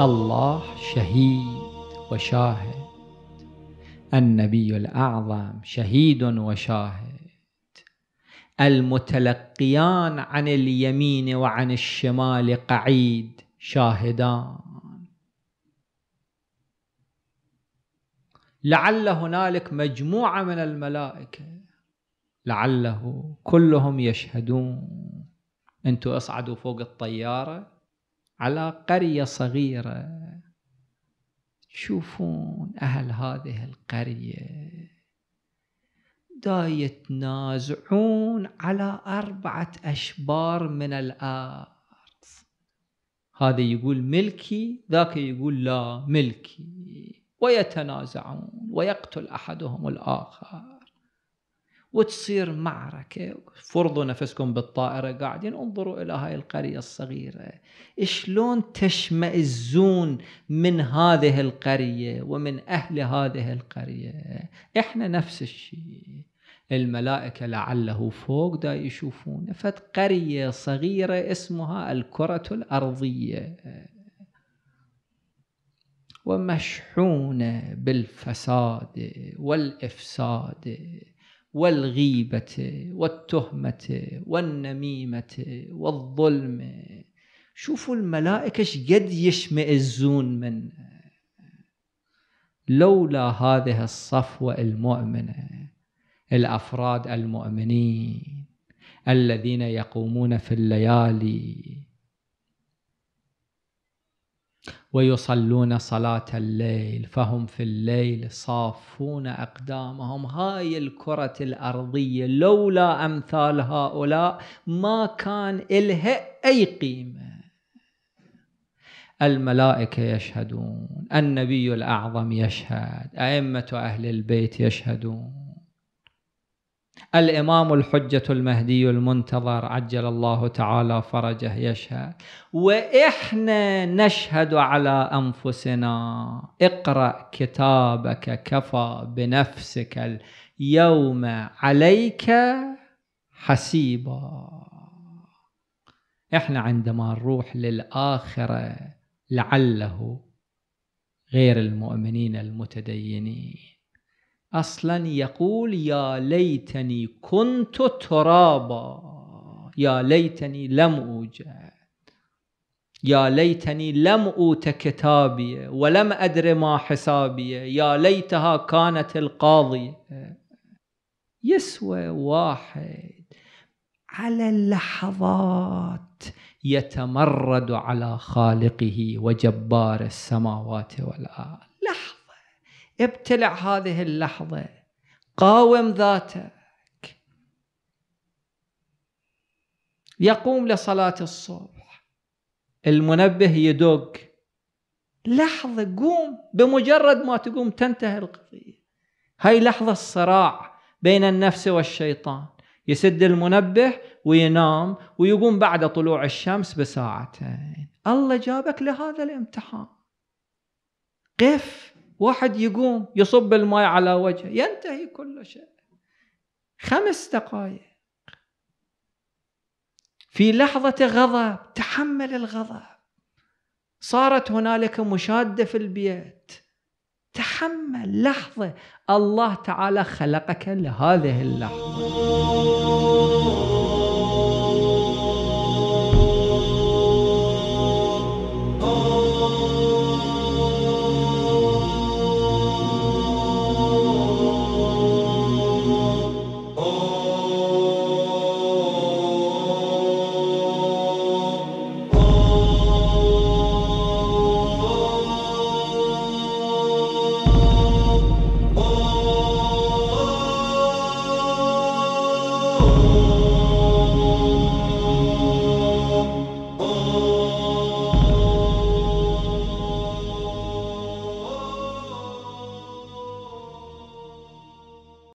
الله شهيد وشاهد النبي الأعظم شهيد وشاهد المتلقيان عن اليمين وعن الشمال قعيد شاهدان لعل هنالك مجموعة من الملائكة لعله كلهم يشهدون أنتوا اصعدوا فوق الطيارة على قرية صغيرة تشوفون أهل هذه القرية دا يتنازعون على أربعة أشبار من الأرض هذا يقول ملكي ذاك يقول لا ملكي ويتنازعون ويقتل أحدهم الآخر وتصير معركة فرضوا نفسكم بالطائرة قاعدين انظروا إلى هاي القرية الصغيرة شلون تشمئزون من هذه القرية ومن أهل هذه القرية إحنا نفس الشيء الملائكة لعله فوق دا يشوفون فت قرية صغيرة اسمها الكرة الأرضية ومشحونة بالفساد والإفساد والغيبة والتهمة والنميمة والظلم شوفوا الملائكة شقد يشمئزون من لولا هذه الصفوة المؤمنة الأفراد المؤمنين الذين يقومون في الليالي ويصلون صلاة الليل فهم في الليل صافون أقدامهم هاي الكرة الأرضية لولا أمثال هؤلاء ما كان إلها أي قيمة الملائكة يشهدون النبي الأعظم يشهد أئمة أهل البيت يشهدون الإمام الحجة المهدي المنتظر عجل الله تعالى فرجه يشهد وإحنا نشهد على أنفسنا اقرأ كتابك كفى بنفسك اليوم عليك حسيبا احنا عندما نروح للآخرة لعله غير المؤمنين المتدينين أصلا يقول يا ليتني كنت ترابا يا ليتني لم أوجد يا ليتني لم أوت كتابي ولم أدر ما حسابي يا ليتها كانت القاضية يسوى واحد على اللحظات يتمرد على خالقه وجبار السماوات والأرض لحظة ابتلع هذه اللحظة قاوم ذاتك يقوم لصلاة الصبح المنبه يدق لحظة قوم بمجرد ما تقوم تنتهي القضية هاي لحظة الصراع بين النفس والشيطان يسد المنبه وينام ويقوم بعد طلوع الشمس بساعتين الله جابك لهذا الامتحان قف واحد يقوم يصب الماء على وجهه ينتهي كل شيء خمس دقائق في لحظة غضب تحمل الغضب صارت هنالك مشادة في البيت تحمل لحظة الله تعالى خلقك لهذه اللحظة